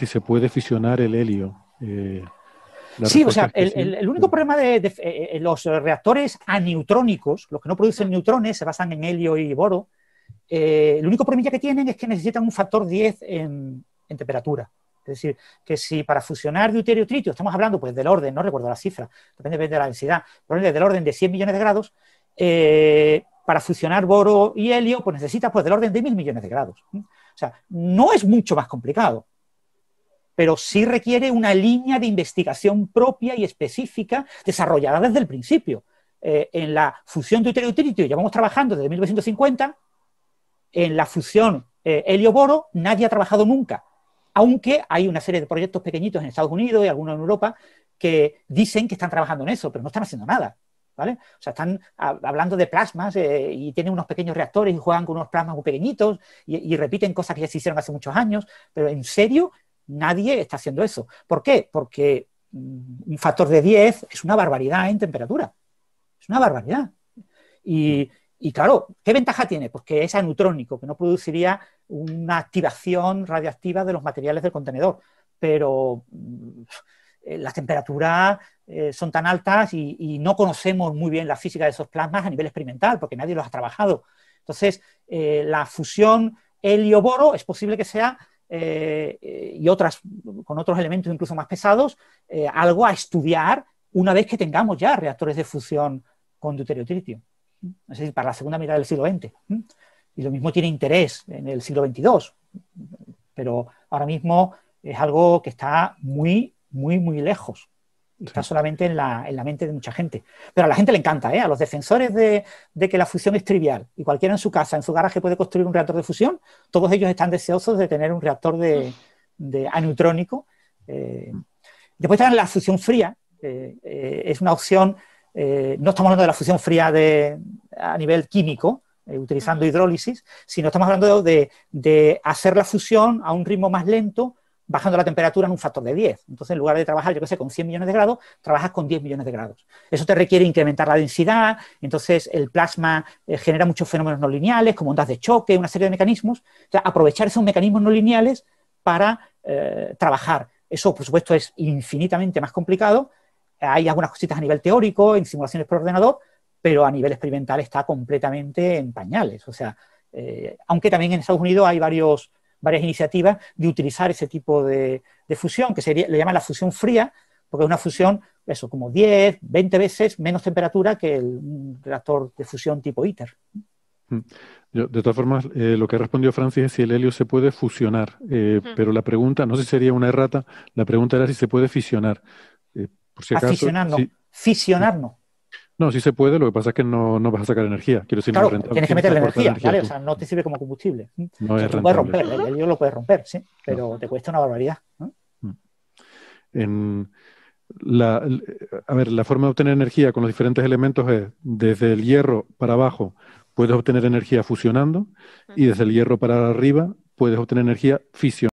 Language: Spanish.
si se puede fisionar el helio. Eh, sí, o sea, el, único problema de, eh, eh, los reactores aneutrónicos, los que no producen neutrones, se basan en helio y boro, el único problema que tienen es que necesitan un factor 10 en, temperatura. Es decir, que si para fusionar deuterio tritio, estamos hablando pues del orden, no recuerdo la cifra, depende, de la densidad, pero del orden de 100 millones de grados, para fusionar boro y helio, pues necesitas pues del orden de mil millones de grados. ¿Mm? O sea, no es mucho más complicado pero sí requiere una línea de investigación propia y específica desarrollada desde el principio. Eh, en la fusión de de ya vamos trabajando desde 1950, en la fusión helioboro, eh, helio-boro nadie ha trabajado nunca, aunque hay una serie de proyectos pequeñitos en Estados Unidos y algunos en Europa que dicen que están trabajando en eso, pero no están haciendo nada. ¿Vale? O sea, están hablando de plasmas eh, y tienen unos pequeños reactores y juegan con unos plasmas muy pequeñitos y, repiten cosas que ya se hicieron hace muchos años, pero en serio, Nadie está haciendo eso. ¿Por qué? Porque mm, un factor de 10 es una barbaridad en temperatura. Es una barbaridad. Y, claro, ¿qué ventaja tiene? Pues que es anutrónico, que no produciría una activación radiactiva de los materiales del contenedor. Pero mm, eh, las temperaturas eh, son tan altas y, no conocemos muy bien la física de esos plasmas a nivel experimental, porque nadie los ha trabajado. Entonces, eh, la fusión helio-boro es posible que sea eh, y otras, con otros elementos incluso más pesados, eh, algo a estudiar una vez que tengamos ya reactores de fusión con deuterio tritio. Es decir, para la segunda mitad del siglo XX. Y lo mismo tiene interés en el siglo XXII, pero ahora mismo es algo que está muy, muy, muy lejos. Está solamente en la, en la, mente de mucha gente. Pero a la gente le encanta, ¿eh? A los defensores de, que la fusión es trivial y cualquiera en su casa, en su garaje puede construir un reactor de fusión, todos ellos están deseosos de tener un reactor de, de aneutrónico. Eh, después está la fusión fría. Eh, es una opción, no estamos hablando de la fusión fría de, a nivel químico, utilizando hidrólisis, sino estamos hablando de hacer la fusión a un ritmo más lento bajando la temperatura en un factor de 10. Entonces, en lugar de trabajar, yo qué sé, con 100 millones de grados, trabajas con 10 millones de grados. Eso te requiere incrementar la densidad, entonces el plasma eh, genera muchos fenómenos no lineales, como ondas de choque, una serie de mecanismos. O sea, aprovechar esos mecanismos no lineales para eh, trabajar. Eso, por supuesto, es infinitamente más complicado. Hay algunas cositas a nivel teórico, en simulaciones por ordenador, pero a nivel experimental está completamente en pañales. O sea, eh, aunque también en Estados Unidos hay varios varias iniciativas de utilizar ese tipo de, fusión, que sería, le llaman la fusión fría, porque es una fusión, eso, como 10, 20 veces menos temperatura que el reactor de fusión tipo ITER. Mm. de todas formas, eh, lo que respondió Francis es si el helio se puede fusionar, eh, pero la pregunta, no sé si sería una errata, la pregunta era si se puede fisionar. Eh, por si ah, no, sí se puede, lo que pasa es que no, no vas a sacar energía. Quiero decir, claro, tienes que meter energía, ¿vale? O sea, no te sirve como combustible. ¿eh? No es lo puedes romper, el lo puedes romper, sí, pero te cuesta una barbaridad. Mm. a ver, la forma de obtener energía con los diferentes elementos es desde el hierro para abajo puedes obtener energía fusionando y desde el hierro para arriba puedes obtener energía fisionando.